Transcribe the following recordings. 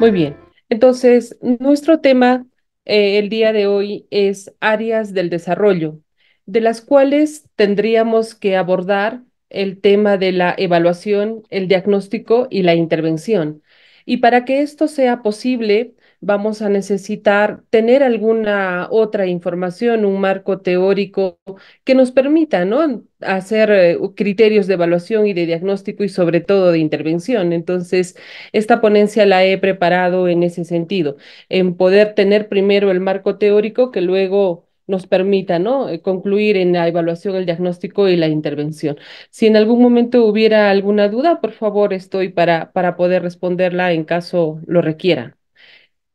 Muy bien. Entonces, nuestro tema eh, el día de hoy es áreas del desarrollo, de las cuales tendríamos que abordar el tema de la evaluación, el diagnóstico y la intervención. Y para que esto sea posible, vamos a necesitar tener alguna otra información, un marco teórico que nos permita ¿no? hacer eh, criterios de evaluación y de diagnóstico y sobre todo de intervención. Entonces, esta ponencia la he preparado en ese sentido, en poder tener primero el marco teórico que luego nos permita ¿no? Eh, concluir en la evaluación, el diagnóstico y la intervención. Si en algún momento hubiera alguna duda, por favor, estoy para, para poder responderla en caso lo requiera.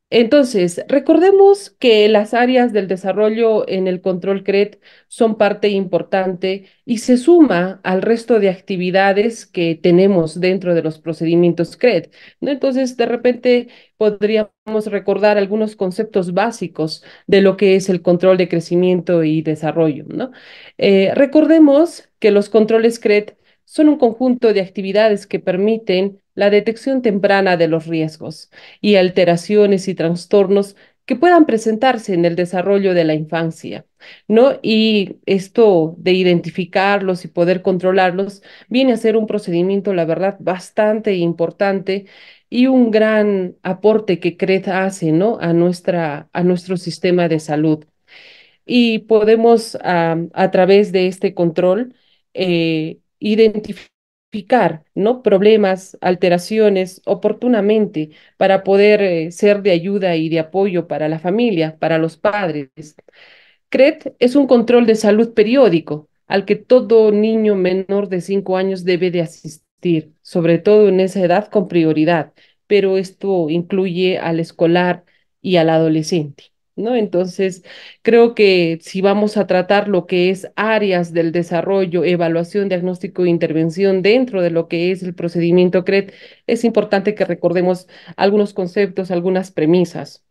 Entonces, recordemos que las áreas del desarrollo en el control CRED son parte importante y se suma al resto de actividades que tenemos dentro de los procedimientos CRED. Entonces, de repente podríamos recordar algunos conceptos básicos de lo que es el control de crecimiento y desarrollo. Eh, recordemos que los controles CRED son un conjunto de actividades que permiten la detección temprana de los riesgos y alteraciones y trastornos que puedan presentarse en el desarrollo de la infancia, ¿no? Y esto de identificarlos y poder controlarlos viene a ser un procedimiento, la verdad, bastante importante y un gran aporte que CRED hace, ¿no? A, nuestra, a nuestro sistema de salud. Y podemos, a, través de este control, eh, identificar ¿no? problemas, alteraciones oportunamente para poder eh, ser de ayuda y de apoyo para la familia, para los padres. CRED es un control de salud periódico al que todo niño menor de 5 años debe de asistir, sobre todo en esa edad con prioridad, pero esto incluye al escolar y al adolescente. ¿no? Entonces, creo que si vamos a tratar lo que es áreas del desarrollo, evaluación, diagnóstico e intervención dentro de lo que es el procedimiento CRED, es importante que recordemos algunos conceptos, algunas premisas.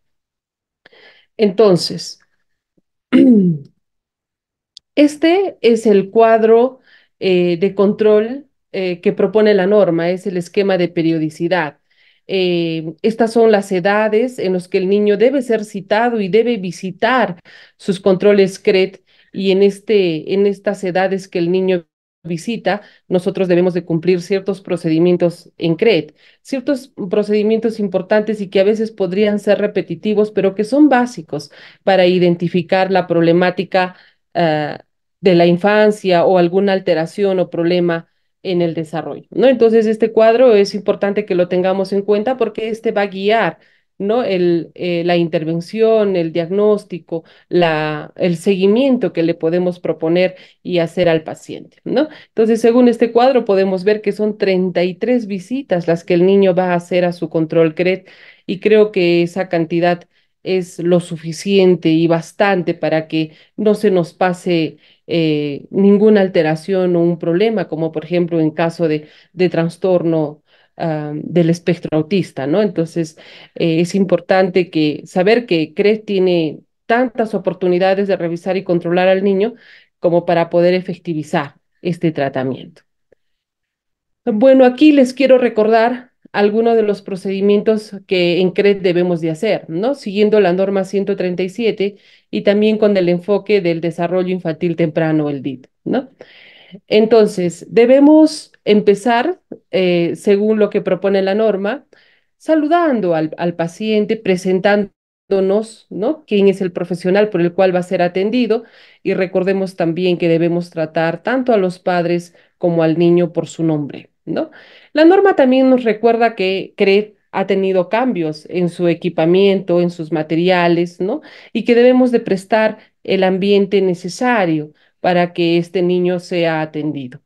Entonces, este es el cuadro eh, de control eh, que propone la norma, es el esquema de periodicidad. Eh, estas son las edades en las que el niño debe ser citado y debe visitar sus controles CRED y en, este, en estas edades que el niño visita, nosotros debemos de cumplir ciertos procedimientos en CRED, ciertos procedimientos importantes y que a veces podrían ser repetitivos, pero que son básicos para identificar la problemática ah, de la infancia o alguna alteración o problema en el desarrollo, ¿no? Entonces, este cuadro es importante que lo tengamos en cuenta porque este va a guiar, ¿no? El, eh, la intervención, el diagnóstico, la, el seguimiento que le podemos proponer y hacer al paciente, ¿no? Entonces, según este cuadro, podemos ver que son 33 visitas las que el niño va a hacer a su control CRED y creo que esa cantidad es lo suficiente y bastante para que no se nos pase eh, ninguna alteración o un problema, como por ejemplo en caso de, de trastorno ah, del espectro autista, ¿no? Entonces, eh, es importante que saber que CRES tiene tantas oportunidades de revisar y controlar al niño como para poder efectivizar este tratamiento. Bueno, aquí les quiero recordar algunos de los procedimientos que en CRED debemos de hacer, ¿no? Siguiendo la norma 137 y también con el enfoque del desarrollo infantil temprano, el DIT, ¿no? Entonces, debemos empezar, eh, según lo que propone la norma, saludando al, al paciente, presentándonos, ¿no? Quién es el profesional por el cual va a ser atendido y recordemos también que debemos tratar tanto a los padres como al niño por su nombre. ¿no? La norma también nos recuerda que CRED ha tenido cambios en su equipamiento, en sus materiales, ¿no? Y que debemos de prestar el ambiente necesario para que este niño sea atendido.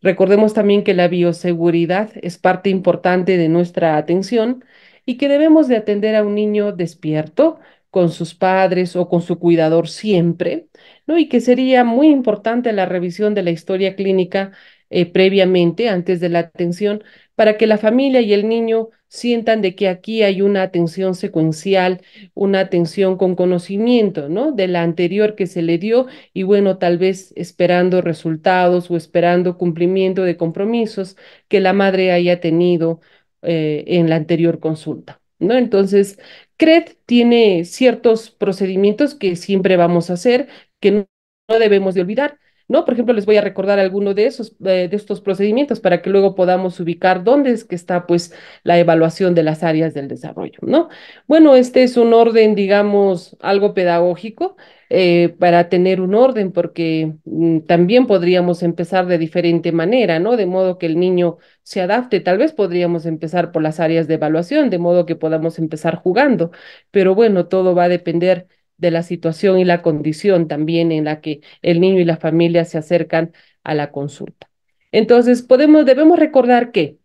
Recordemos también que la bioseguridad es parte importante de nuestra atención y que debemos de atender a un niño despierto con sus padres o con su cuidador siempre, ¿no? Y que sería muy importante la revisión de la historia clínica eh, previamente, antes de la atención, para que la familia y el niño sientan de que aquí hay una atención secuencial, una atención con conocimiento, ¿no? De la anterior que se le dio y bueno, tal vez esperando resultados o esperando cumplimiento de compromisos que la madre haya tenido eh, en la anterior consulta. ¿No? Entonces, CRED tiene ciertos procedimientos que siempre vamos a hacer, que no, no debemos de olvidar, ¿no? Por ejemplo, les voy a recordar alguno de esos, eh, de estos procedimientos para que luego podamos ubicar dónde es que está, pues, la evaluación de las áreas del desarrollo, ¿no? Bueno, este es un orden, digamos, algo pedagógico, eh, para tener un orden, porque mm, también podríamos empezar de diferente manera, ¿no? De modo que el niño se adapte. Tal vez podríamos empezar por las áreas de evaluación, de modo que podamos empezar jugando, pero bueno, todo va a depender de la situación y la condición también en la que el niño y la familia se acercan a la consulta. Entonces, podemos, debemos recordar que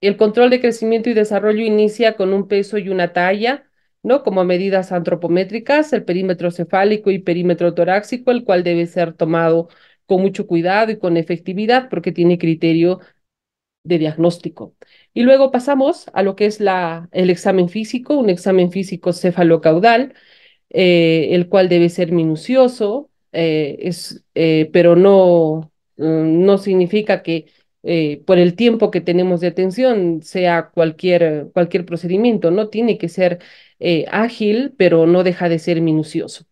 el control de crecimiento y desarrollo inicia con un peso y una talla, ¿no? Como medidas antropométricas, el perímetro cefálico y perímetro torácico, el cual debe ser tomado con mucho cuidado y con efectividad porque tiene criterio de diagnóstico. Y luego pasamos a lo que es la, el examen físico, un examen físico cefalocaudal, eh, el cual debe ser minucioso, eh, es, eh, pero no, mm, no significa que por el tiempo que tenemos de atención sea cualquier, cualquier procedimiento, ¿no? Tiene que ser ágil, pero no deja de ser minucioso.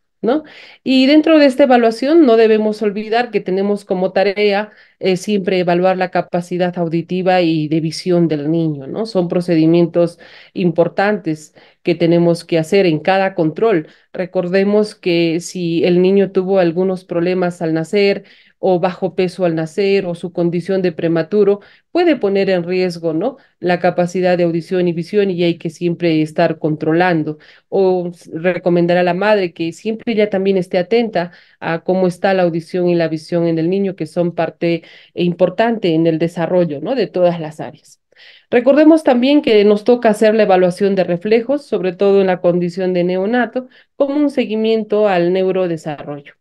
Y dentro de esta evaluación no debemos olvidar que tenemos como tarea eh, siempre evaluar la capacidad auditiva y de visión del niño, ¿no? Son procedimientos importantes que tenemos que hacer en cada control. Recordemos que si el niño tuvo algunos problemas al nacer, o bajo peso al nacer o su condición de prematuro puede poner en riesgo, ¿no? La capacidad de audición y visión y hay que siempre estar controlando o recomendar a la madre que siempre ella también esté atenta a cómo está la audición y la visión en el niño que son parte importante en el desarrollo, ¿no? De todas las áreas. Recordemos también que nos toca hacer la evaluación de reflejos, sobre todo en la condición de neonato, como un seguimiento al neurodesarrollo.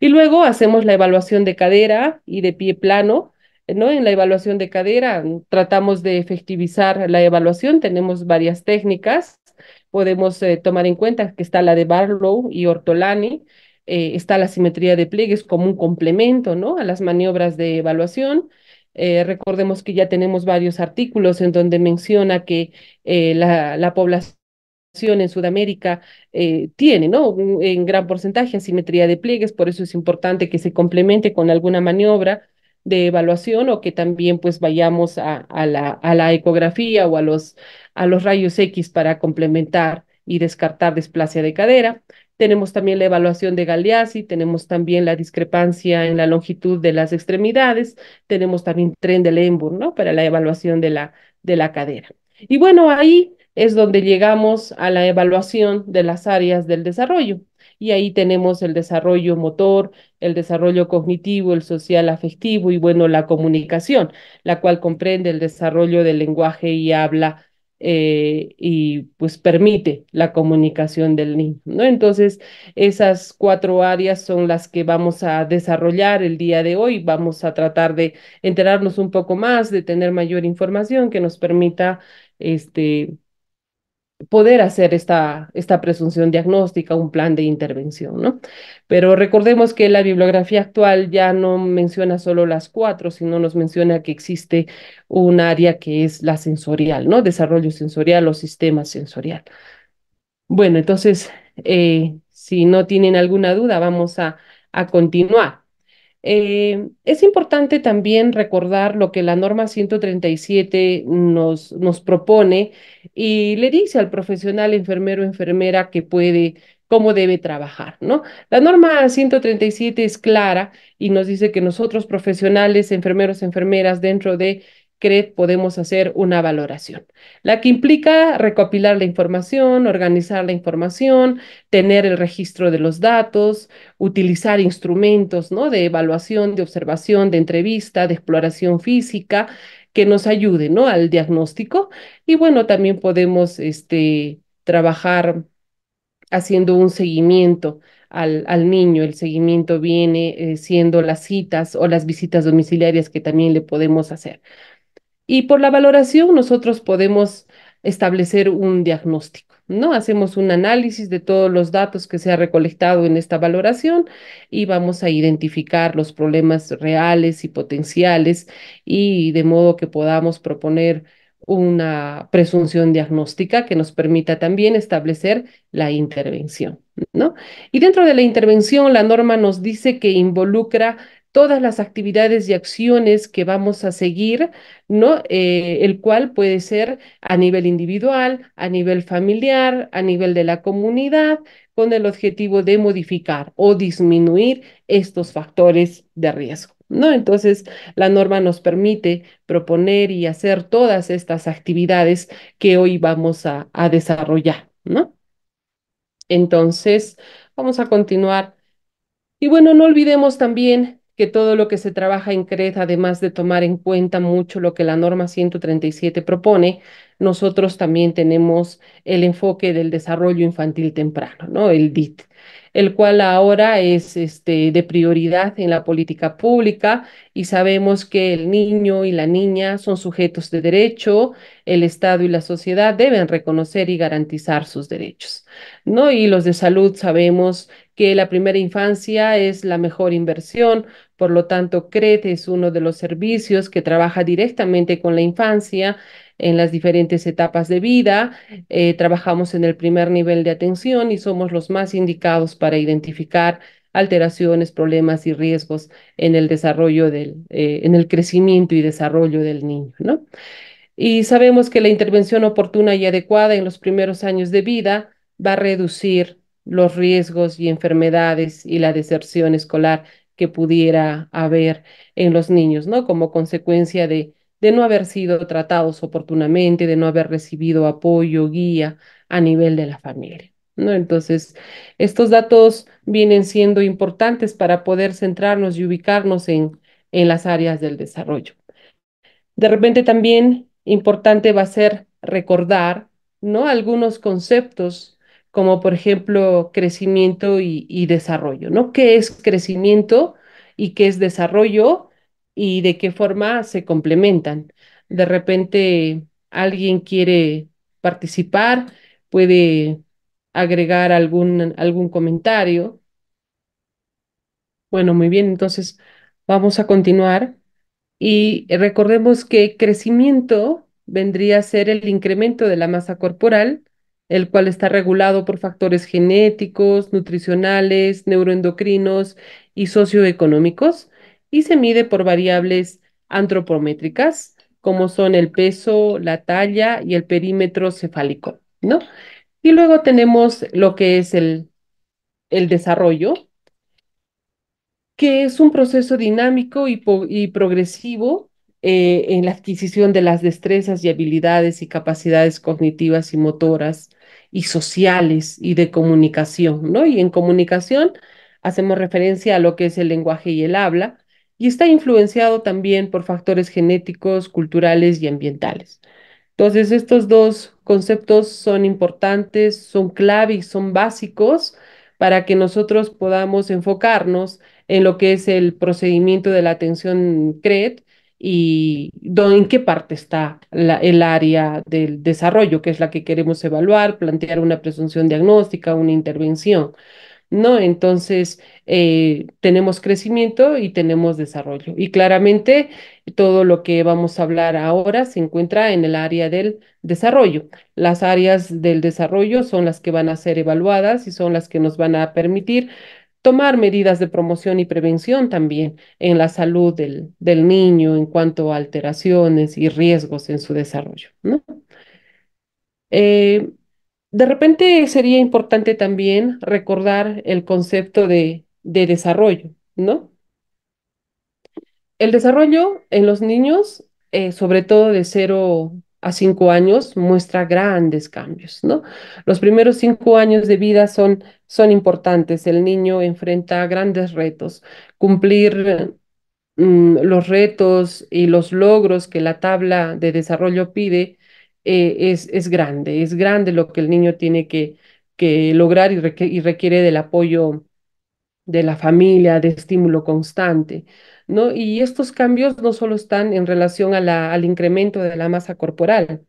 Y luego hacemos la evaluación de cadera y de pie plano, ¿no? En la evaluación de cadera mm, tratamos de efectivizar la evaluación, tenemos varias técnicas, podemos eh, tomar en cuenta que está la de Barlow y Ortolani, eh, está la simetría de pliegues como un complemento, ¿no? A las maniobras de evaluación. Eh, recordemos que ya tenemos varios artículos en donde menciona que la población en Sudamérica eh, tiene, ¿no? En gran porcentaje asimetría de pliegues, por eso es importante que se complemente con alguna maniobra de evaluación o que también pues vayamos a, la, ecografía o a los, rayos X para complementar y descartar displasia de cadera. Tenemos también la evaluación de Galeazzi, tenemos también la discrepancia en la longitud de las extremidades, tenemos también tren de Lemburg, ¿no? Para la evaluación de la cadera. Y bueno, ahí es donde llegamos a la evaluación de las áreas del desarrollo. Y ahí tenemos el desarrollo motor, el desarrollo cognitivo, el social afectivo y bueno, la comunicación, la cual comprende el desarrollo del lenguaje y habla eh, y pues permite la comunicación del niño, ¿no? Entonces, esas cuatro áreas son las que vamos a desarrollar el día de hoy. Vamos a tratar de enterarnos un poco más, de tener mayor información que nos permita este, poder hacer esta, esta presunción diagnóstica, un plan de intervención, ¿no? Pero recordemos que la bibliografía actual ya no menciona solo las cuatro, sino nos menciona que existe un área que es la sensorial, ¿no? Desarrollo sensorial o sistema sensorial. Bueno, entonces, eh, si no tienen alguna duda, vamos a continuar. Eh, es importante también recordar lo que la norma 137 nos, nos propone y le dice al profesional enfermero enfermera que puede cómo debe trabajar, ¿no? La norma 137 es clara y nos dice que nosotros profesionales, enfermeros, enfermeras, dentro de podemos hacer una valoración, la que implica recopilar la información, organizar la información, tener el registro de los datos, utilizar instrumentos ¿no? de evaluación, de observación, de entrevista, de exploración física que nos ayude ¿no? al diagnóstico. Y bueno, también podemos este, trabajar haciendo un seguimiento al, niño. El seguimiento viene eh, siendo las citas o las visitas domiciliarias que también le podemos hacer. Y por la valoración nosotros podemos establecer un diagnóstico, ¿no? Hacemos un análisis de todos los datos que se ha recolectado en esta valoración y vamos a identificar los problemas reales y potenciales y de modo que podamos proponer una presunción diagnóstica que nos permita también establecer la intervención, ¿no? Y dentro de la intervención, la norma nos dice que involucra todas las actividades y acciones que vamos a seguir, ¿no? Eh, el cual puede ser a nivel individual, a nivel familiar, a nivel de la comunidad, con el objetivo de modificar o disminuir estos factores de riesgo. ¿No? Entonces, la norma nos permite proponer y hacer todas estas actividades que hoy vamos a, a desarrollar. ¿no? Entonces, vamos a continuar. Y bueno, no olvidemos también que todo lo que se trabaja en CRED, además de tomar en cuenta mucho lo que la norma 137 propone, nosotros también tenemos el enfoque del desarrollo infantil temprano, ¿no? El DIT, el cual ahora es este, de prioridad en la política pública y sabemos que el niño y la niña son sujetos de derecho, el Estado y la sociedad deben reconocer y garantizar sus derechos, ¿no? Y los de salud sabemos que la primera infancia es la mejor inversión, por lo tanto, CRETE es uno de los servicios que trabaja directamente con la infancia en las diferentes etapas de vida. Eh, trabajamos en el primer nivel de atención y somos los más indicados para identificar alteraciones, problemas y riesgos en el desarrollo del, eh, en el crecimiento y desarrollo del niño, ¿no? Y sabemos que la intervención oportuna y adecuada en los primeros años de vida va a reducir los riesgos y enfermedades y la deserción escolar que pudiera haber en los niños, ¿no? Como consecuencia de, de no haber sido tratados oportunamente, de no haber recibido apoyo, guía a nivel de la familia. ¿No? Entonces, estos datos vienen siendo importantes para poder centrarnos y ubicarnos en, en las áreas del desarrollo. De repente también importante va a ser recordar ¿no? algunos conceptos como por ejemplo crecimiento y, desarrollo, ¿no? ¿Qué es crecimiento y qué es desarrollo y de qué forma se complementan? De repente alguien quiere participar, puede agregar algún, algún comentario. Bueno, muy bien, entonces vamos a continuar y recordemos que crecimiento vendría a ser el incremento de la masa corporal el cual está regulado por factores genéticos, nutricionales, neuroendocrinos y socioeconómicos, y se mide por variables antropométricas, como son el peso, la talla y el perímetro cefálico, ¿no? Y luego tenemos lo que es el, desarrollo, que es un proceso dinámico y, y progresivo eh, en la adquisición de las destrezas y habilidades y capacidades cognitivas y motoras y sociales y de comunicación, ¿no? Y en comunicación hacemos referencia a lo que es el lenguaje y el habla, y está influenciado también por factores genéticos, culturales y ambientales. Entonces, estos dos conceptos son importantes, son clave y son básicos para que nosotros podamos enfocarnos en lo que es el procedimiento de la atención CRED y en qué parte está el área del desarrollo, que es la que queremos evaluar, plantear una presunción diagnóstica, una intervención. ¿no? Entonces, eh, tenemos crecimiento y tenemos desarrollo. Y claramente, todo lo que vamos a hablar ahora se encuentra en el área del desarrollo. Las áreas del desarrollo son las que van a ser evaluadas y son las que nos van a permitir tomar medidas de promoción y prevención también en la salud del, niño en cuanto a alteraciones y riesgos en su desarrollo. ¿no? Eh, de repente sería importante también recordar el concepto de, desarrollo, ¿no? El desarrollo en los niños, eh, sobre todo de 0 a 5 años, muestra grandes cambios, ¿no? Los primeros 5 años de vida son son importantes. El niño enfrenta grandes retos. Cumplir mm, los retos y los logros que la tabla de desarrollo pide eh, es, es grande. Es grande lo que el niño tiene que, que lograr y, requiere del apoyo de la familia, de estímulo constante. ¿no? Y estos cambios no solo están en relación a la, al incremento de la masa corporal,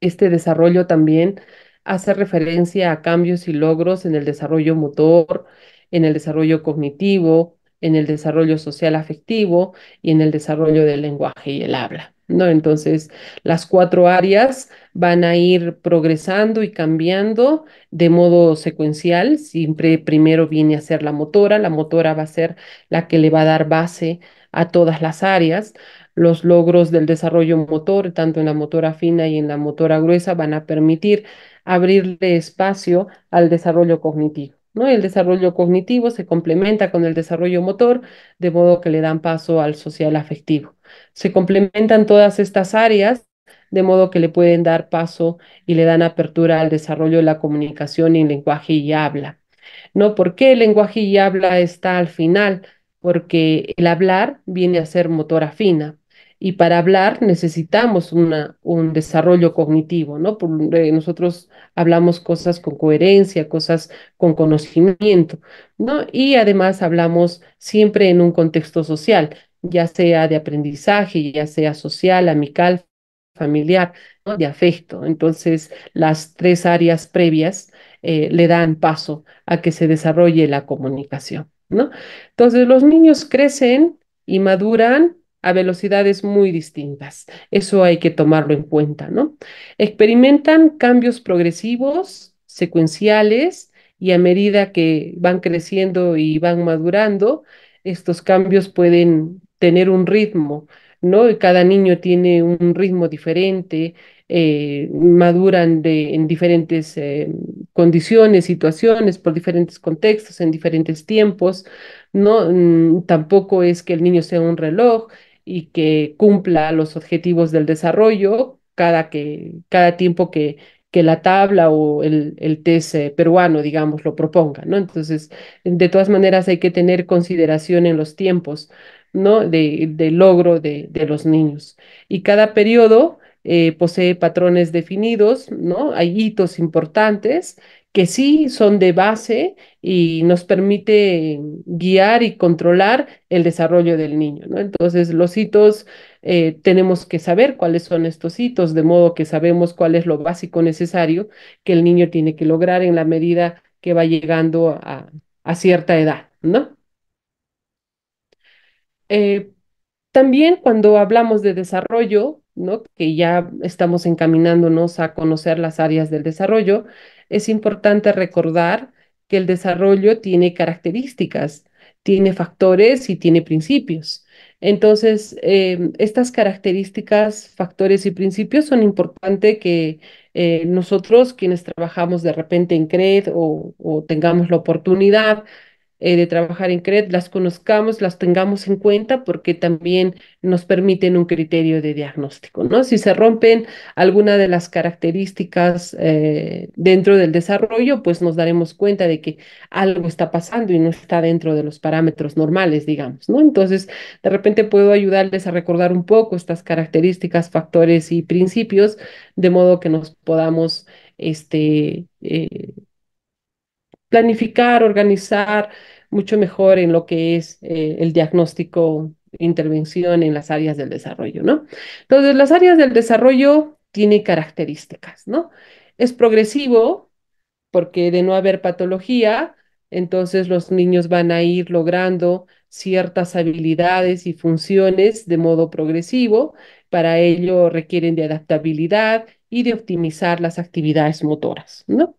este desarrollo también hace referencia a cambios y logros en el desarrollo motor, en el desarrollo cognitivo, en el desarrollo social afectivo y en el desarrollo del lenguaje y el habla. ¿no? Entonces, las cuatro áreas van a ir progresando y cambiando de modo secuencial. Siempre primero viene a ser la motora, la motora va a ser la que le va a dar base a todas las áreas. Los logros del desarrollo motor, tanto en la motora fina y en la motora gruesa, van a permitir abrirle espacio al desarrollo cognitivo. ¿no? El desarrollo cognitivo se complementa con el desarrollo motor, de modo que le dan paso al social afectivo. Se complementan todas estas áreas, de modo que le pueden dar paso y le dan apertura al desarrollo de la comunicación y lenguaje y habla. ¿no? ¿Por qué el lenguaje y habla está al final? Porque el hablar viene a ser motora fina, y para hablar necesitamos una, un desarrollo cognitivo, ¿no? Eh, nosotros hablamos cosas con coherencia, cosas con conocimiento, ¿no? Y además hablamos siempre en un contexto social, ya sea de aprendizaje, ya sea social, amical, familiar, ¿no? de afecto. Entonces, las tres áreas previas eh, le dan paso a que se desarrolle la comunicación, ¿no? Entonces, los niños crecen y maduran a velocidades muy distintas. Eso hay que tomarlo en cuenta, ¿no? Experimentan cambios progresivos, secuenciales, y a medida que van creciendo y van madurando, estos cambios pueden tener un ritmo, ¿no? cada niño tiene un ritmo diferente, eh, maduran de, en diferentes eh, condiciones, situaciones, por diferentes contextos, en diferentes tiempos, ¿no? Mm, tampoco es que el niño sea un reloj, y que cumpla los objetivos del desarrollo cada, que, cada tiempo que, que la tabla o el, test eh, peruano, digamos, lo proponga, ¿no? Entonces, de todas maneras hay que tener consideración en los tiempos, ¿no? De, logro de, los niños. Y cada periodo eh, posee patrones definidos, ¿no? Hay hitos importantes que sí son de base y nos permite guiar y controlar el desarrollo del niño. ¿no? Entonces, los hitos, eh, tenemos que saber cuáles son estos hitos, de modo que sabemos cuál es lo básico necesario que el niño tiene que lograr en la medida que va llegando a, cierta edad. ¿no? Eh, también cuando hablamos de desarrollo, ¿no? que ya estamos encaminándonos a conocer las áreas del desarrollo, es importante recordar que el desarrollo tiene características, tiene factores y tiene principios. Entonces, eh, estas características, factores y principios son importantes que eh, nosotros, quienes trabajamos de repente en CRED o, o tengamos la oportunidad eh, de trabajar en CRED las conozcamos, las tengamos en cuenta porque también nos permiten un criterio de diagnóstico, ¿no? Si se rompen alguna de las características eh, dentro del desarrollo, pues nos daremos cuenta de que algo está pasando y no está dentro de los parámetros normales, digamos, ¿no? Entonces, de repente puedo ayudarles a recordar un poco estas características, factores y principios, de modo que nos podamos este, eh, planificar, organizar mucho mejor en lo que es eh, el diagnóstico, intervención en las áreas del desarrollo, ¿no? Entonces, las áreas del desarrollo tienen características, ¿no? Es progresivo, porque de no haber patología, entonces los niños van a ir logrando ciertas habilidades y funciones de modo progresivo. Para ello requieren de adaptabilidad y de optimizar las actividades motoras, ¿no?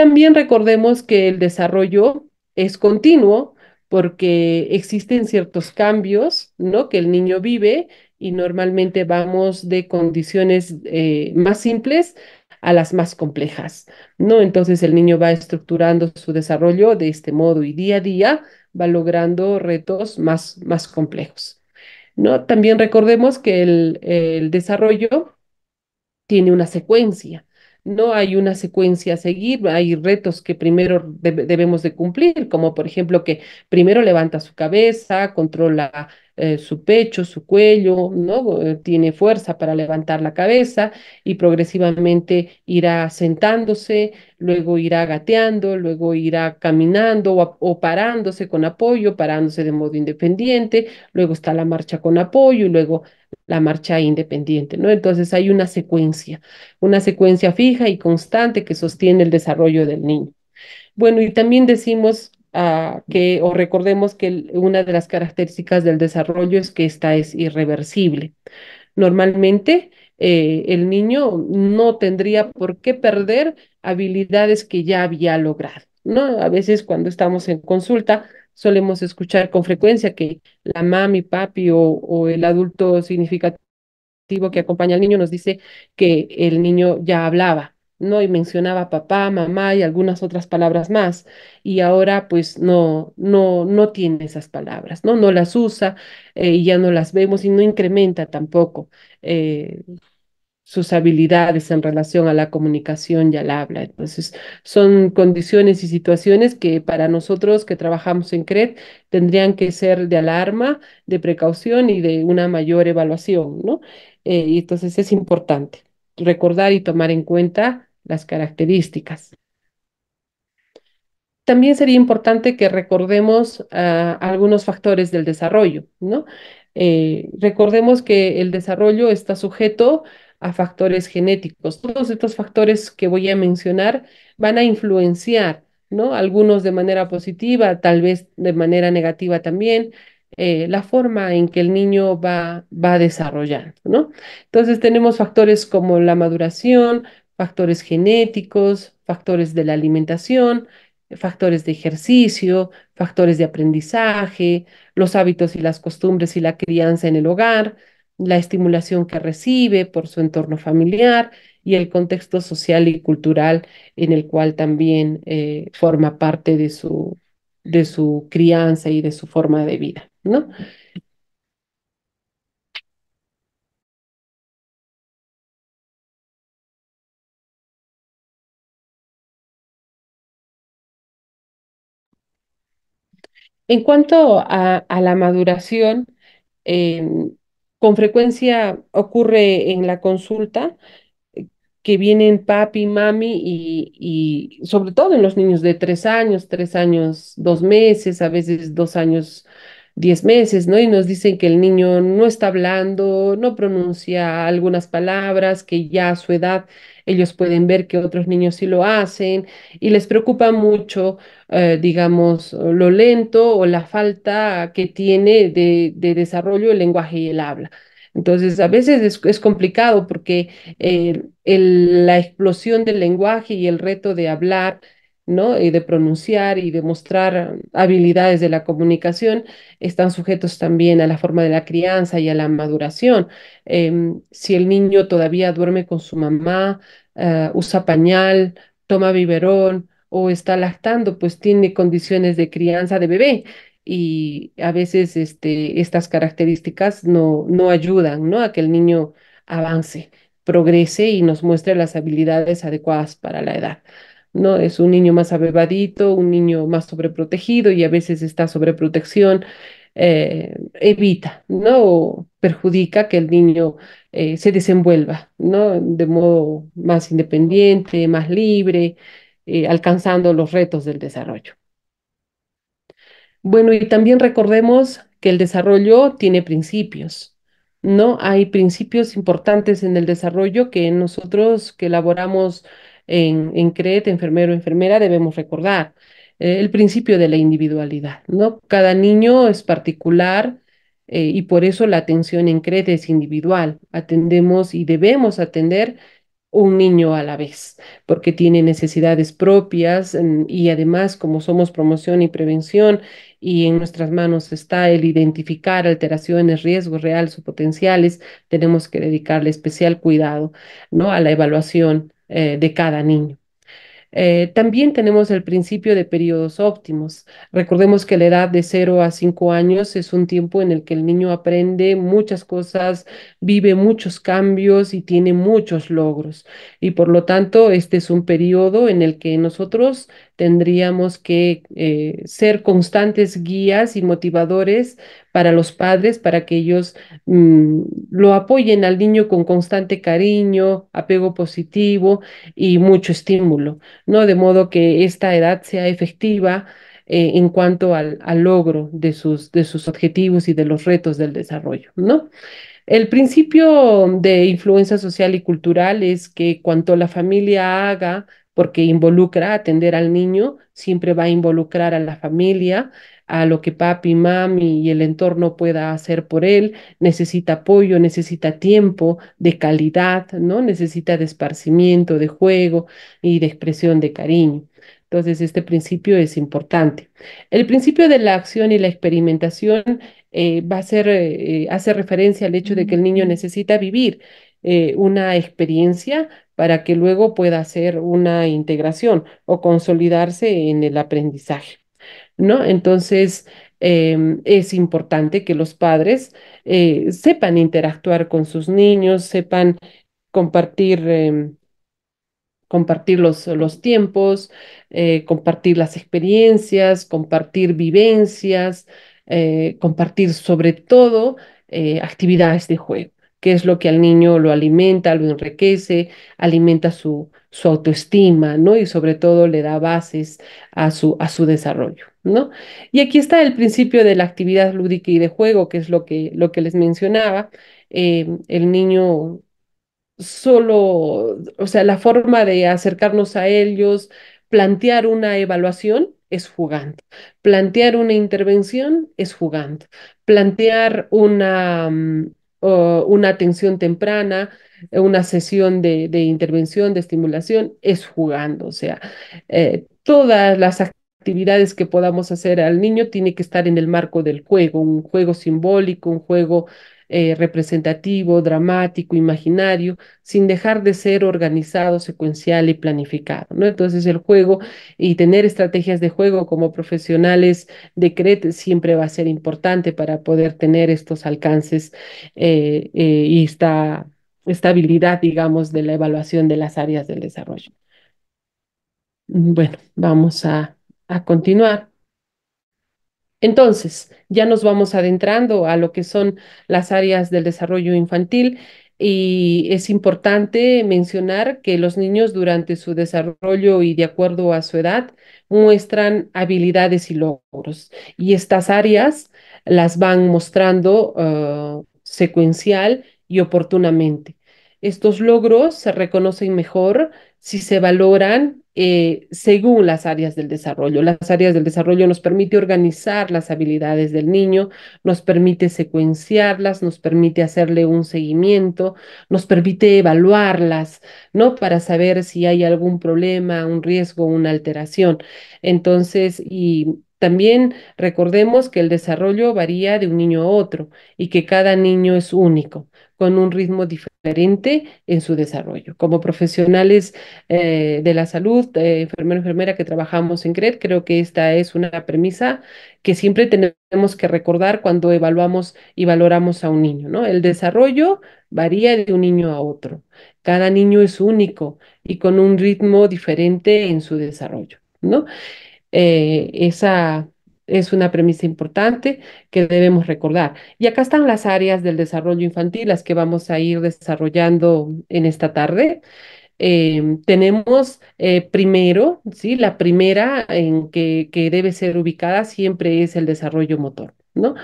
También recordemos que el desarrollo es continuo porque existen ciertos cambios, ¿no? Que el niño vive y normalmente vamos de condiciones eh, más simples a las más complejas, ¿no? Entonces el niño va estructurando su desarrollo de este modo y día a día va logrando retos más, más complejos, ¿no? También recordemos que el, el desarrollo tiene una secuencia, no hay una secuencia a seguir, hay retos que primero debemos de cumplir, como por ejemplo que primero levanta su cabeza, controla eh, su pecho, su cuello, ¿no? Eh, tiene fuerza para levantar la cabeza y progresivamente irá sentándose, luego irá gateando, luego irá caminando o, o, parándose con apoyo, parándose de modo independiente, luego está la marcha con apoyo y luego la marcha independiente, ¿no? Entonces hay una secuencia, una secuencia fija y constante que sostiene el desarrollo del niño. Bueno, y también decimos Ah, que, o recordemos que una de las características del desarrollo es que esta es irreversible. Normalmente eh, el niño no tendría por qué perder habilidades que ya había logrado, ¿no? A veces cuando estamos en consulta solemos escuchar con frecuencia que la mami, papi o el adulto significativo que acompaña al niño nos dice que el niño ya hablaba, y mencionaba papá, mamá y algunas otras palabras más. Y ahora pues no, no, no tiene esas palabras, ¿no? No las usa eh, y ya no las vemos y no incrementa tampoco eh, sus habilidades en relación a la comunicación y al habla. Entonces son condiciones y situaciones que para nosotros que trabajamos en CRED tendrían que ser de alarma, de precaución y de una mayor evaluación, ¿no? Eh, y entonces es importante recordar y tomar en cuenta las características. También sería importante que recordemos ah, algunos factores del desarrollo, ¿no? Eh, recordemos que el desarrollo está sujeto a factores genéticos. Todos estos factores que voy a mencionar van a influenciar, ¿no? Algunos de manera positiva, tal vez de manera negativa también, eh, la forma en que el niño va, va desarrollando, ¿no? Entonces tenemos factores como la maduración, factores genéticos, factores de la alimentación, factores de ejercicio, factores de aprendizaje, los hábitos y las costumbres y la crianza en el hogar, la estimulación que recibe por su entorno familiar y el contexto social y cultural en el cual también eh, forma parte de su, de su crianza y de su forma de vida, ¿no? En cuanto a, la maduración, em, con frecuencia ocurre en la consulta eh, que vienen papi, mami y, y sobre todo en los niños de tres años, tres años, dos meses, a veces dos años, 10 meses, ¿no? Y nos dicen que el niño no está hablando, no pronuncia algunas palabras, que ya a su edad ellos pueden ver que otros niños sí lo hacen y les preocupa mucho, eh, digamos, lo lento o la falta que tiene de, desarrollo el lenguaje y el habla. Entonces, a veces es, complicado porque eh, la explosión del lenguaje y el reto de hablar y de pronunciar y de mostrar habilidades de la comunicación, están sujetos también a la forma de la crianza y a la maduración. Em, si el niño todavía duerme con su mamá, eh, usa pañal, toma biberón o está lactando, pues tiene condiciones de crianza de bebé y a veces este, estas características no, ayudan a que el niño avance, progrese y nos muestre las habilidades adecuadas para la edad. ¿no? Es un niño más abebadito, un niño más sobreprotegido y a veces esta sobreprotección eh, evita, ¿no? O perjudica que el niño eh, se desenvuelva, ¿no? De modo más independiente, más libre, eh, alcanzando los retos del desarrollo. Bueno, y también recordemos que el desarrollo tiene principios, ¿no? Hay principios importantes en el desarrollo que nosotros que elaboramos en, en enfermero enfermero, enfermera, debemos recordar eh, el principio de la individualidad, ¿no? Cada niño es particular eh, y por eso la atención en CRET es individual. Atendemos y debemos atender un niño a la vez, porque tiene necesidades propias mm, y además como somos promoción y prevención y en nuestras manos está el identificar alteraciones, riesgos reales o potenciales, tenemos que dedicarle especial cuidado, ¿no? a la evaluación eh, de cada niño. Eh, también tenemos el principio de periodos óptimos. Recordemos que la edad de 0 a 5 años es un tiempo en el que el niño aprende muchas cosas, vive muchos cambios y tiene muchos logros. Y por lo tanto, este es un periodo en el que nosotros tendríamos que eh, ser constantes guías y motivadores para los padres, para que ellos mm, lo apoyen al niño con constante cariño, apego positivo y mucho estímulo, ¿no? De modo que esta edad sea efectiva eh, en cuanto al, logro de sus, de sus objetivos y de los retos del desarrollo, ¿no? El principio de influencia social y cultural es que cuanto la familia haga porque involucra atender al niño, siempre va a involucrar a la familia, a lo que papi, mami y el entorno pueda hacer por él, necesita apoyo, necesita tiempo de calidad, ¿no? Necesita de esparcimiento, de juego y de expresión de cariño. Entonces, este principio es importante. El principio de la acción y la experimentación eh, va a ser, eh, eh, hace referencia al hecho de que el niño mm. necesita vivir una experiencia para que luego pueda hacer una integración o consolidarse en el aprendizaje, ¿no? Entonces, em, es importante que los padres eh, sepan interactuar con sus niños, sepan compartir, em, compartir los, los tiempos, eh, compartir las experiencias, compartir vivencias, eh, compartir sobre todo actividades de juego qué es lo que al niño lo alimenta, lo enriquece, alimenta su, su autoestima, ¿no? Y sobre todo le da bases a su, a su desarrollo, ¿no? Y aquí está el principio de la actividad lúdica y de juego, que es lo que, lo que les mencionaba. Em, el niño solo, o sea, la forma de acercarnos a ellos, plantear una evaluación es jugando, plantear una intervención es jugando, plantear una, mm, una atención temprana, eh, una sesión de, intervención, de estimulación, es jugando. O sea, eh, todas las actividades que podamos hacer al niño tiene que estar en el marco del juego, un juego simbólico, un juego eh, representativo, dramático, imaginario, sin dejar de ser organizado, secuencial y planificado. ¿no? Entonces el juego y tener estrategias de juego como profesionales de CRET siempre va a ser importante para poder tener estos alcances eh, eh, y esta estabilidad, digamos, de la evaluación de las áreas del desarrollo. Bueno, vamos a continuar. Entonces, ya nos vamos adentrando a lo que son las áreas del desarrollo infantil y es importante mencionar que los niños durante su desarrollo y de acuerdo a su edad muestran habilidades y logros. Y estas áreas las van mostrando ah, secuencial y oportunamente. Estos logros se reconocen mejor si se valoran eh, según las áreas del desarrollo. Las áreas del desarrollo nos permite organizar las habilidades del niño, nos permite secuenciarlas, nos permite hacerle un seguimiento, nos permite evaluarlas, ¿no? Para saber si hay algún problema, un riesgo, una alteración. Entonces, y también recordemos que el desarrollo varía de un niño a otro y que cada niño es único, con un ritmo diferente diferente en su desarrollo. Como profesionales eh, de la salud, eh, enfermeros y enfermera que trabajamos en CRED, creo que esta es una premisa que siempre tenemos que recordar cuando evaluamos y valoramos a un niño, ¿no? El desarrollo varía de un niño a otro. Cada niño es único y con un ritmo diferente en su desarrollo, ¿no? Eh, esa es una premisa importante que debemos recordar. Y acá están las áreas del desarrollo infantil, las que vamos a ir desarrollando en esta tarde. Eh, tenemos eh, primero, ¿sí? la primera en que, que debe ser ubicada siempre es el desarrollo motor, ¿no?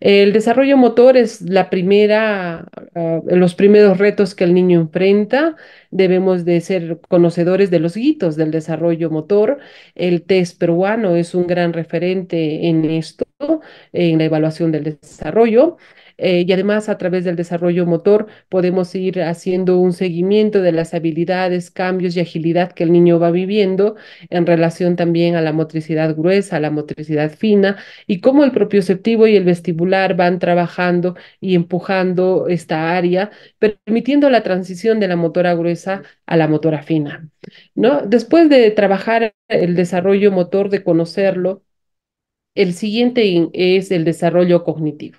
El desarrollo motor es la primera, ah, ah, los primeros retos que el niño enfrenta. Debemos de ser conocedores de los hitos del desarrollo motor. El test peruano es un gran referente en esto, en la evaluación del desarrollo. Eh, y además a través del desarrollo motor podemos ir haciendo un seguimiento de las habilidades, cambios y agilidad que el niño va viviendo en relación también a la motricidad gruesa, a la motricidad fina y cómo el propioceptivo y el vestibular van trabajando y empujando esta área, permitiendo la transición de la motora gruesa a la motora fina. ¿no? Después de trabajar el desarrollo motor, de conocerlo, el siguiente es el desarrollo cognitivo.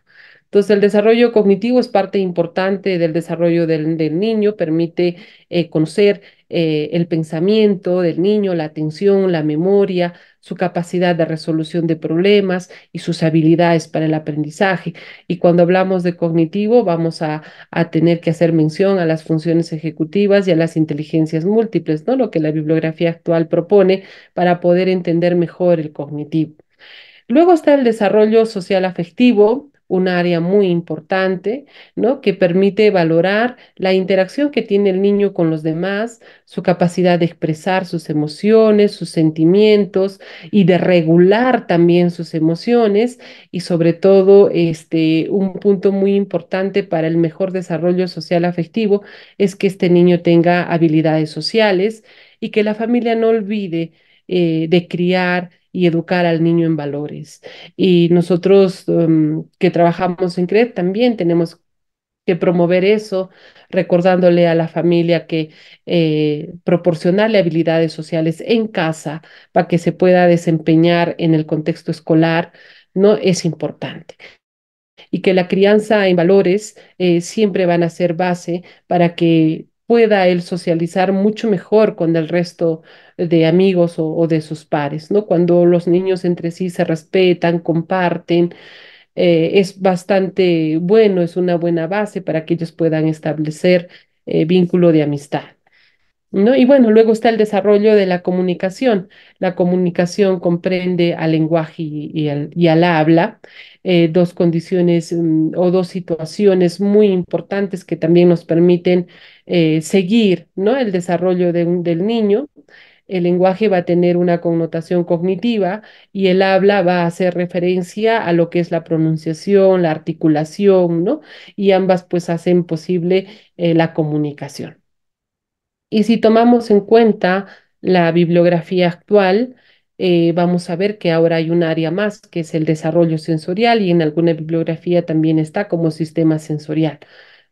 Entonces, el desarrollo cognitivo es parte importante del desarrollo del, niño, permite eh, conocer eh, el pensamiento del niño, la atención, la memoria, su capacidad de resolución de problemas y sus habilidades para el aprendizaje. Y cuando hablamos de cognitivo, vamos a, a, tener que hacer mención a las funciones ejecutivas y a las inteligencias múltiples, ¿no? Lo que la bibliografía actual propone para poder entender mejor el cognitivo. Luego está el desarrollo social afectivo, un área muy importante, ¿no? Que permite valorar la interacción que tiene el niño con los demás, su capacidad de expresar sus emociones, sus sentimientos y de regular también sus emociones y sobre todo este un punto muy importante para el mejor desarrollo social afectivo es que este niño tenga habilidades sociales y que la familia no olvide eh, de criar y educar al niño en valores. Y nosotros em, que trabajamos en CRED también tenemos que promover eso, recordándole a la familia que eh, proporcionarle habilidades sociales en casa para que se pueda desempeñar en el contexto escolar, no es importante. Y que la crianza en valores eh, siempre van a ser base para que pueda él socializar mucho mejor con el resto de amigos o, de sus pares, ¿no? Cuando los niños entre sí se respetan, comparten, eh, es bastante bueno, es una buena base para que ellos puedan establecer eh, vínculo de amistad. ¿No? Y bueno, luego está el desarrollo de la comunicación. La comunicación comprende al lenguaje y, al, habla, eh, dos condiciones mm, o dos situaciones muy importantes que también nos permiten eh, seguir ¿no? el desarrollo del niño, el lenguaje va a tener una connotación cognitiva y el habla va a hacer referencia a lo que es la pronunciación, la articulación, ¿no? Y ambas pues hacen posible eh, la comunicación. Y si tomamos en cuenta la bibliografía actual, eh, vamos a ver que ahora hay un área más que es el desarrollo sensorial y en alguna bibliografía también está como sistema sensorial.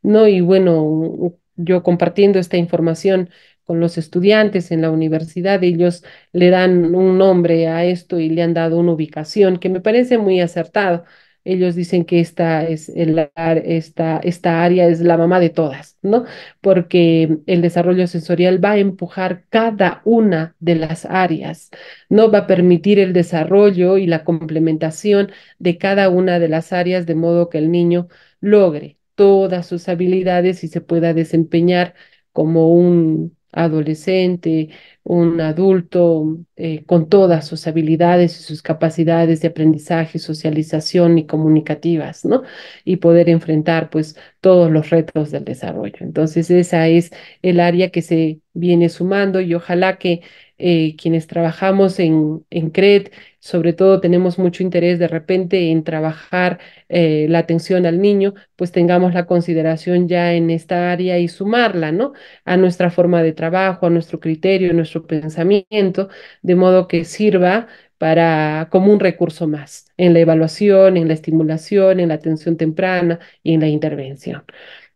¿no? Y bueno, yo compartiendo esta información con los estudiantes en la universidad, ellos le dan un nombre a esto y le han dado una ubicación que me parece muy acertado. Ellos dicen que esta, es esta, esta área es la mamá de todas, ¿no? Porque el desarrollo sensorial va a empujar cada una de las áreas, ¿no? Va a permitir el desarrollo y la complementación de cada una de las áreas de modo que el niño logre todas sus habilidades y se pueda desempeñar como un adolescente, un adulto, eh, con todas sus habilidades y sus capacidades de aprendizaje, socialización y comunicativas, ¿no? Y poder enfrentar, pues, todos los retos del desarrollo. Entonces, esa es el área que se viene sumando y ojalá que eh, quienes trabajamos en, CRED, sobre todo tenemos mucho interés de repente en trabajar eh, la atención al niño, pues tengamos la consideración ya en esta área y sumarla, ¿no? A nuestra forma de trabajo, a nuestro criterio, a nuestro pensamiento, de modo que sirva para como un recurso más en la evaluación, en la estimulación, en la atención temprana y en la intervención.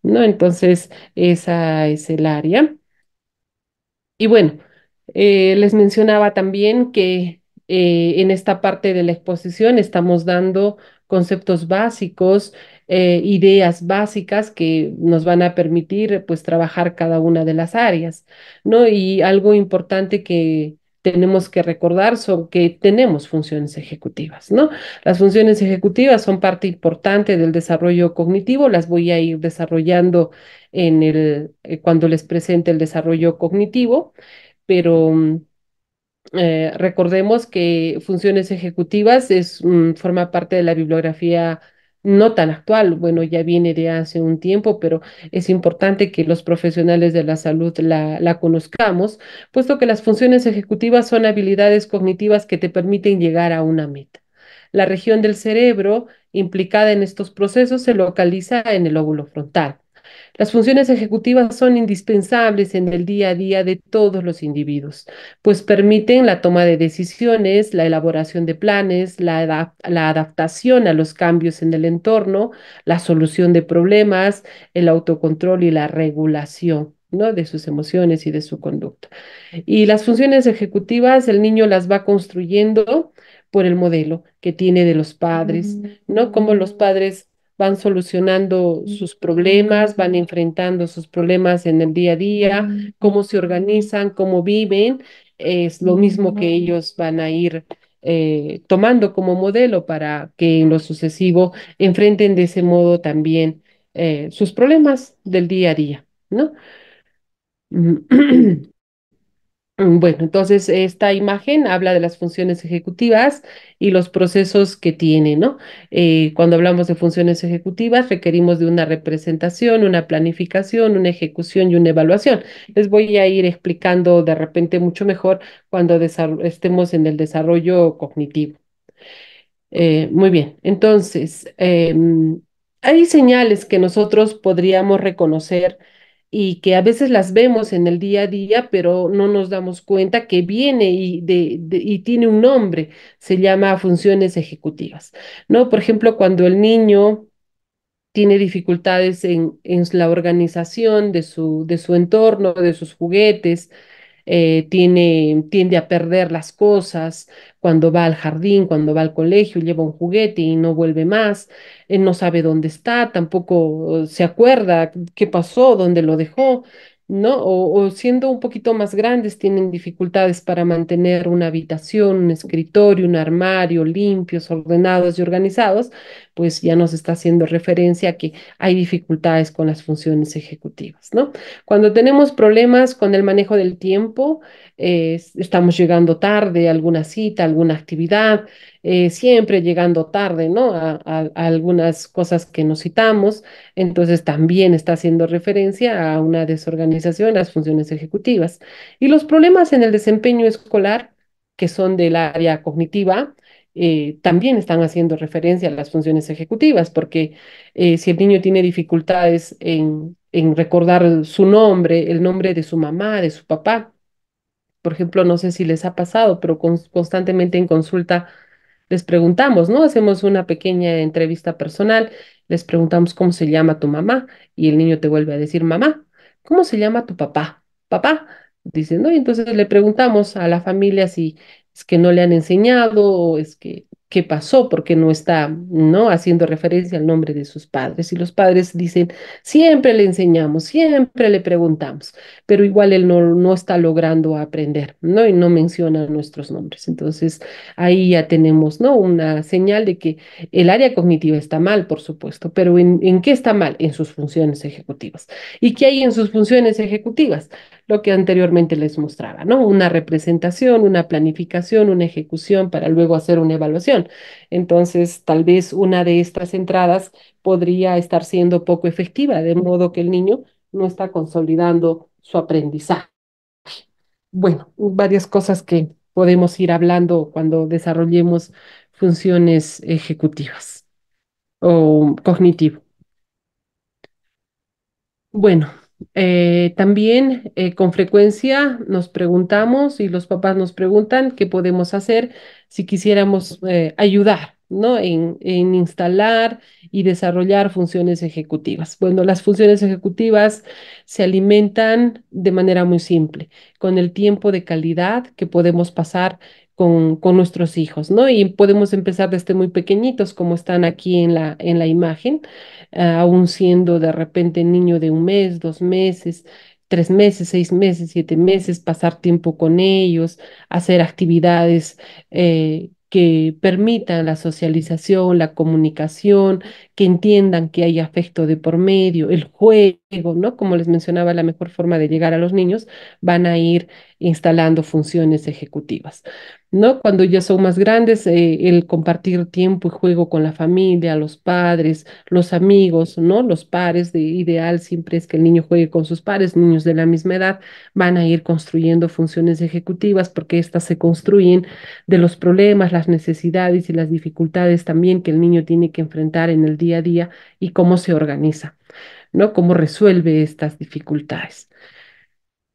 ¿No? Entonces, esa es el área. Y bueno, eh, les mencionaba también que eh, en esta parte de la exposición estamos dando conceptos básicos, eh, ideas básicas que nos van a permitir pues trabajar cada una de las áreas, ¿no? Y algo importante que tenemos que recordar son que tenemos funciones ejecutivas, ¿no? Las funciones ejecutivas son parte importante del desarrollo cognitivo, las voy a ir desarrollando en el, cuando les presente el desarrollo cognitivo pero mm, eh, recordemos que funciones ejecutivas es, mm, forma parte de la bibliografía no tan actual, bueno, ya viene de hace un tiempo, pero es importante que los profesionales de la salud la, la, conozcamos, puesto que las funciones ejecutivas son habilidades cognitivas que te permiten llegar a una meta. La región del cerebro implicada en estos procesos se localiza en el óvulo frontal. Las funciones ejecutivas son indispensables en el día a día de todos los individuos, pues permiten la toma de decisiones, la elaboración de planes, la, adaptación a los cambios en el entorno, la solución de problemas, el autocontrol y la regulación. ¿no? de sus emociones y de su conducta. Y las funciones ejecutivas, el niño las va construyendo por el modelo que tiene de los padres, mm. ¿no? Como los padres van solucionando mm. sus problemas, van enfrentando sus problemas en el día a día, mm. cómo se organizan, cómo viven, es lo mismo que ellos van a ir eh, tomando como modelo para que en lo sucesivo enfrenten de ese modo también eh, sus problemas del día a día, ¿no? Mm, bueno, entonces esta imagen habla de las funciones ejecutivas y los procesos que tiene, ¿no? Eh, cuando hablamos de funciones ejecutivas, requerimos de una representación, una planificación, una ejecución y una evaluación. Les voy a ir explicando de repente mucho mejor cuando estemos en el desarrollo cognitivo. Eh, muy bien, entonces, em, hay señales que nosotros podríamos reconocer y que a veces las vemos en el día a día, pero no nos damos cuenta que viene y, y tiene un nombre, se llama funciones ejecutivas, ¿no? Por ejemplo, cuando el niño tiene dificultades en, en la organización de su, de su entorno, de sus juguetes, eh, tiene, tiende a perder las cosas cuando va al jardín, cuando va al colegio, lleva un juguete y no vuelve más, eh, no sabe dónde está, tampoco se acuerda qué pasó, dónde lo dejó. ¿no? O, o, siendo un poquito más grandes, tienen dificultades para mantener una habitación, un escritorio, un armario limpios, ordenados y organizados, pues ya nos está haciendo referencia a que hay dificultades con las funciones ejecutivas, ¿no? Cuando tenemos problemas con el manejo del tiempo, eh, estamos llegando tarde a alguna cita, a alguna actividad, eh, siempre llegando tarde, ¿no? A, algunas cosas que nos citamos, entonces también está haciendo referencia a una desorganización en las funciones ejecutivas. Y los problemas en el desempeño escolar, que son del área cognitiva, eh, también están haciendo referencia a las funciones ejecutivas, porque eh, si el niño tiene dificultades en, en recordar su nombre, el nombre de su mamá, de su papá, por ejemplo, no sé si les ha pasado, pero constantemente en consulta les preguntamos, ¿no? Hacemos una pequeña entrevista personal, les preguntamos cómo se llama tu mamá y el niño te vuelve a decir mamá, ¿cómo se llama tu papá? Papá, dicen, ¿no? Y entonces le preguntamos a la familia si es que no le han enseñado, o es que qué pasó, porque no está, ¿no? Haciendo referencia al nombre de sus padres. Y los padres dicen, siempre le enseñamos, siempre le preguntamos, pero igual él no, no está logrando aprender, ¿no? Y no menciona nuestros nombres. Entonces, ahí ya tenemos, ¿no? Una señal de que el área cognitiva está mal, por supuesto, pero ¿en, en qué está mal? En sus funciones ejecutivas. ¿Y qué hay en sus funciones ejecutivas? lo que anteriormente les mostraba, ¿no? Una representación, una planificación, una ejecución para luego hacer una evaluación. Entonces, tal vez una de estas entradas podría estar siendo poco efectiva, de modo que el niño no está consolidando su aprendizaje. Bueno, varias cosas que podemos ir hablando cuando desarrollemos funciones ejecutivas o cognitivo. Bueno, eh, también eh, con frecuencia nos preguntamos y los papás nos preguntan qué podemos hacer si quisiéramos eh, ayudar ¿no? En, en, instalar y desarrollar funciones ejecutivas. Bueno, las funciones ejecutivas se alimentan de manera muy simple, con el tiempo de calidad que podemos pasar con, nuestros hijos, ¿no? Y podemos empezar desde muy pequeñitos, como están aquí en la, en la imagen, ah, aún siendo de repente niño de un mes, dos meses, tres meses, seis meses, siete meses, pasar tiempo con ellos, hacer actividades eh, que permitan la socialización, la comunicación, entiendan que hay afecto de por medio, el juego, ¿no? Como les mencionaba, la mejor forma de llegar a los niños, van a ir instalando funciones ejecutivas, ¿no? Cuando ya son más grandes, eh, el compartir tiempo y juego con la familia, los padres, los amigos, ¿no? Los pares de ideal siempre es que el niño juegue con sus pares, niños de la misma edad, van a ir construyendo funciones ejecutivas porque estas se construyen de los problemas, las necesidades y las dificultades también que el niño tiene que enfrentar en el día día a día y cómo se organiza, ¿no? Cómo resuelve estas dificultades.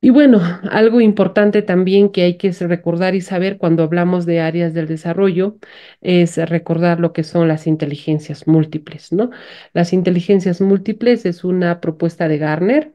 Y bueno, algo importante también que hay que recordar y saber cuando hablamos de áreas del desarrollo es recordar lo que son las inteligencias múltiples, ¿no? Las inteligencias múltiples es una propuesta de Garner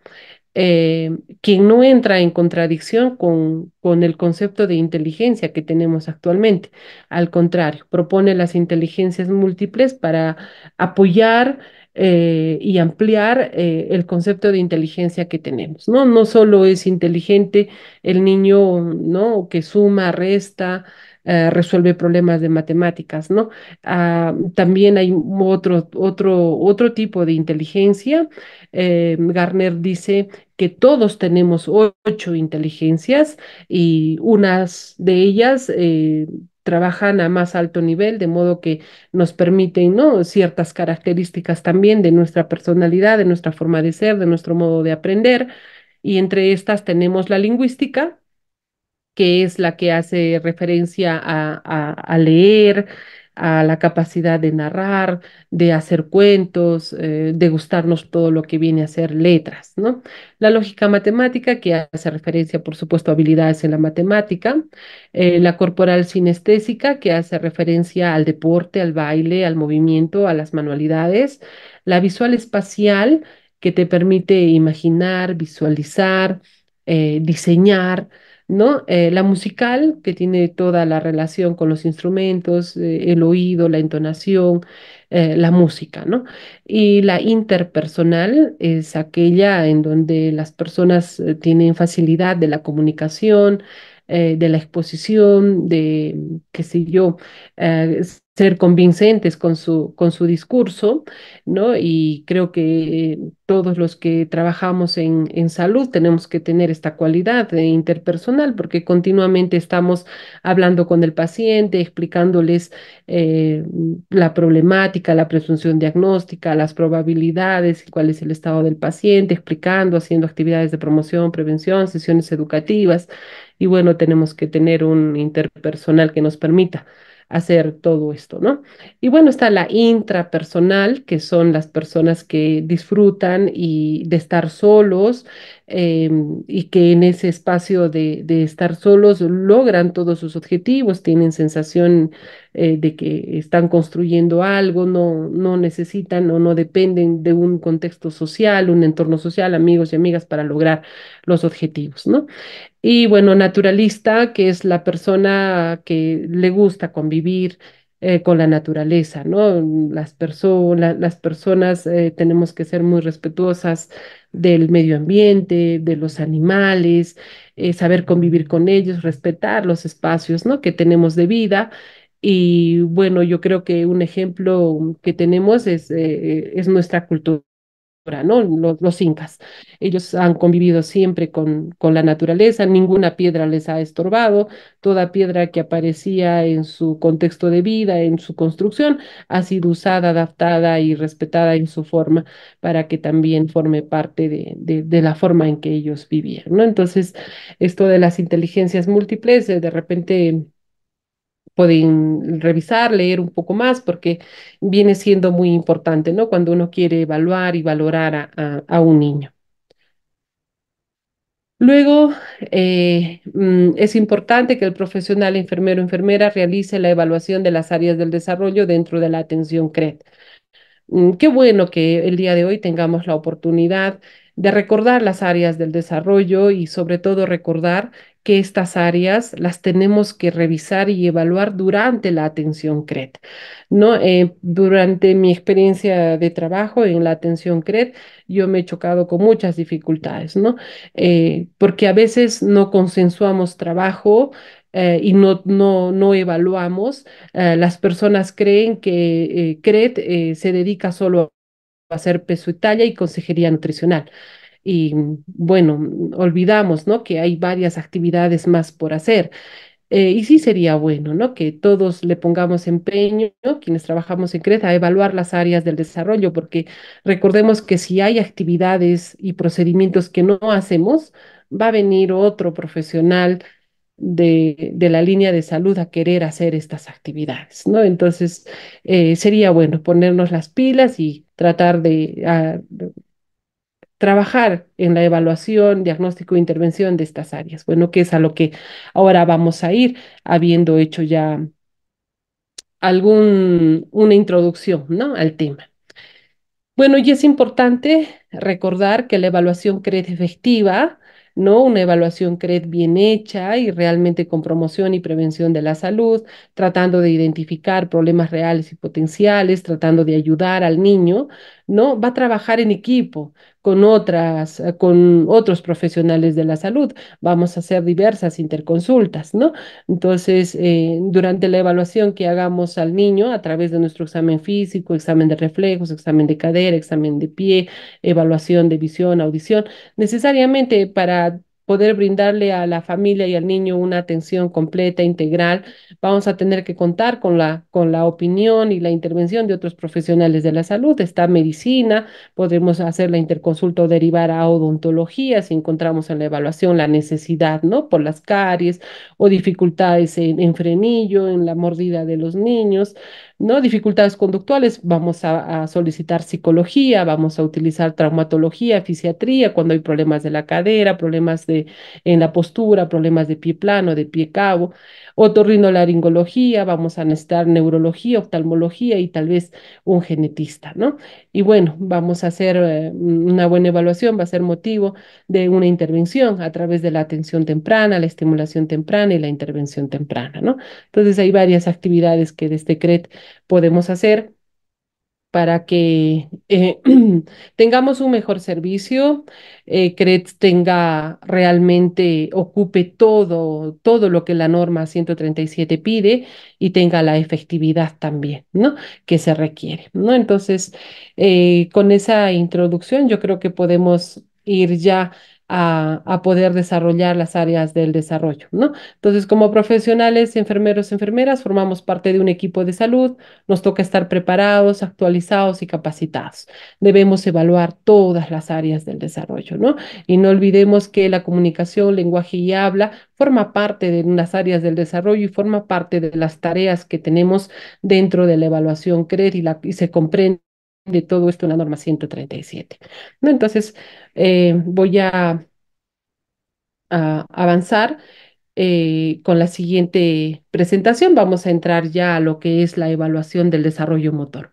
que eh, quien no entra en contradicción con, el concepto de inteligencia que tenemos actualmente. Al contrario, propone las inteligencias múltiples para apoyar eh, y ampliar eh, el concepto de inteligencia que tenemos, ¿no? No solo es inteligente el niño, ¿no? Que suma, resta, eh, resuelve problemas de matemáticas, ¿no? Ah, también hay otro, otro, otro tipo de inteligencia. Eh, Garner dice que todos tenemos ocho inteligencias y unas de ellas... Eh, trabajan a más alto nivel, de modo que nos permiten ¿no? ciertas características también de nuestra personalidad, de nuestra forma de ser, de nuestro modo de aprender. Y entre estas tenemos la lingüística, que es la que hace referencia a, leer, a la capacidad de narrar, de hacer cuentos, eh, de gustarnos todo lo que viene a ser letras, ¿no? La lógica matemática, que hace referencia, por supuesto, a habilidades en la matemática, eh, la corporal sinestésica, que hace referencia al deporte, al baile, al movimiento, a las manualidades, la visual espacial, que te permite imaginar, visualizar, eh, diseñar, ¿no? Eh, la musical, que tiene toda la relación con los instrumentos, eh, el oído, la entonación, eh, la música, ¿no? Y la interpersonal es aquella en donde las personas tienen facilidad de la comunicación, de la exposición, de, qué sé yo, ser convincentes con su, con su discurso, ¿no? Y creo que todos los que trabajamos en, en salud tenemos que tener esta cualidad de interpersonal porque continuamente estamos hablando con el paciente, explicándoles eh, la problemática, la presunción diagnóstica, las probabilidades, cuál es el estado del paciente, explicando, haciendo actividades de promoción, prevención, sesiones educativas. Y bueno, tenemos que tener un interpersonal que nos permita hacer todo esto, ¿no? Y bueno, está la intrapersonal, que son las personas que disfrutan y de estar solos, Em, y que en ese espacio de, estar solos logran todos sus objetivos, tienen sensación eh, de que están construyendo algo, no, no necesitan o no dependen de un contexto social, un entorno social, amigos y amigas para lograr los objetivos, ¿no? Y bueno, naturalista, que es la persona que le gusta convivir, eh, con la naturaleza, ¿no? Las, las personas eh, tenemos que ser muy respetuosas del medio ambiente, de los animales, eh, saber convivir con ellos, respetar los espacios, ¿no? Que tenemos de vida. Y bueno, yo creo que un ejemplo que tenemos es, es nuestra cultura ¿no? Los, incas. Ellos han convivido siempre con, con, la naturaleza, ninguna piedra les ha estorbado, toda piedra que aparecía en su contexto de vida, en su construcción, ha sido usada, adaptada y respetada en su forma para que también forme parte de, de, de la forma en que ellos vivían, ¿no? Entonces, esto de las inteligencias múltiples, eh, de repente pueden revisar, leer un poco más, porque viene siendo muy importante, ¿no? Cuando uno quiere evaluar y valorar a, un niño. Luego, eh, mm, es importante que el profesional enfermero o enfermera realice la evaluación de las áreas del desarrollo dentro de la atención CRED. Mm, qué bueno que el día de hoy tengamos la oportunidad de recordar las áreas del desarrollo y sobre todo recordar que estas áreas las tenemos que revisar y evaluar durante la atención CRED, ¿no? Eh, durante mi experiencia de trabajo en la atención CRED, yo me he chocado con muchas dificultades, ¿no? Eh, porque a veces no consensuamos trabajo, eh, y no, no, no evaluamos. las personas creen que CRED se dedica solo a hacer peso y talla y consejería nutricional y bueno, olvidamos, ¿no? Que hay varias actividades más por hacer. Eh, y sí sería bueno, ¿no? Que todos le pongamos empeño, quienes trabajamos en Creta, a evaluar las áreas del desarrollo, porque recordemos que si hay actividades y procedimientos que no hacemos, va a venir otro profesional de, la línea de salud a querer hacer estas actividades, ¿no? Entonces, eh, sería bueno ponernos las pilas y tratar de, ah, trabajar en la evaluación, diagnóstico e intervención de estas áreas. Bueno, que es a lo que ahora vamos a ir, habiendo hecho ya algún, una introducción ¿no? al tema. Bueno, y es importante recordar que la evaluación CRED efectiva, ¿no? Una evaluación CRED bien hecha y realmente con promoción y prevención de la salud, tratando de identificar problemas reales y potenciales, tratando de ayudar al niño, ¿no? Va a trabajar en equipo, con otras, eh, con otros profesionales de la salud. Vamos a hacer diversas interconsultas, ¿no? Entonces, eh, durante la evaluación que hagamos al niño a través de nuestro examen físico, examen de reflejos, examen de cadera, examen de pie, evaluación de visión, audición, necesariamente para poder brindarle a la familia y al niño una atención completa, integral, vamos a tener que contar con la, con la opinión y la intervención de otros profesionales de la salud. Está medicina, podemos hacer la interconsulta o derivar a odontología si encontramos en la evaluación la necesidad, ¿no? Por las caries o dificultades en, en frenillo, en la mordida de los niños. ¿no? Dificultades conductuales, vamos a, solicitar psicología, vamos a utilizar traumatología, fisiatría, cuando hay problemas de la cadera, problemas de, en la postura, problemas de pie plano, de pie cabo, otorrinolaringología, vamos a necesitar neurología, oftalmología y tal vez un genetista, ¿no? Y bueno, vamos a hacer eh, una buena evaluación, va a ser motivo de una intervención a través de la atención temprana, la estimulación temprana y la intervención temprana, ¿no? Entonces hay varias actividades que desde CRET podemos hacer para que eh, tengamos un mejor servicio, eh, tenga realmente, ocupe todo, todo lo que la norma 137 pide y tenga la efectividad también, ¿no? Que se requiere, ¿no? Entonces, eh, con esa introducción yo creo que podemos ir ya a, poder desarrollar las áreas del desarrollo, ¿no? Entonces, como profesionales, enfermeros, enfermeras, formamos parte de un equipo de salud, nos toca estar preparados, actualizados y capacitados. Debemos evaluar todas las áreas del desarrollo, ¿no? Y no olvidemos que la comunicación, lenguaje y habla forma parte de las áreas del desarrollo y forma parte de las tareas que tenemos dentro de la evaluación CRED y, y se comprende de todo esto una norma 137. ¿no? Entonces, eh, voy a, avanzar eh, con la siguiente presentación. Vamos a entrar ya a lo que es la evaluación del desarrollo motor.